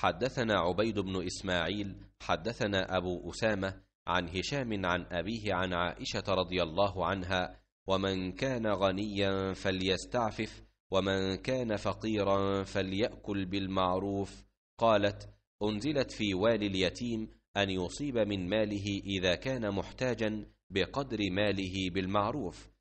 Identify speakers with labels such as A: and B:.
A: حدثنا عبيد بن إسماعيل
B: حدثنا أبو أسامة عن هشام عن أبيه عن عائشة رضي الله عنها ومن كان غنيا فليستعفف ومن كان فقيرا فليأكل بالمعروف قالت أنزلت في والي اليتيم أن يصيب من ماله إذا كان محتاجا بقدر ماله
A: بالمعروف